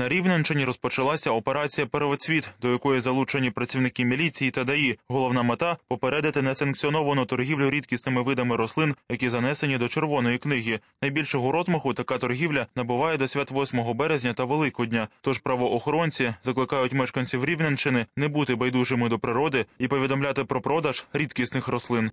На Рівненщині розпочалася операція Первоцвіт, до якої залучені працівники міліції та ДАІ. Головна мета попередити несанкціоновану торгівлю рідкісними видами рослин, які занесені до червоної книги. Найбільшого розмаху така торгівля набуває до свят 8 березня та Великодня. Тож правоохоронці закликають мешканців Рівненщини не бути байдужими до природи і повідомляти про продаж рідкісних рослин.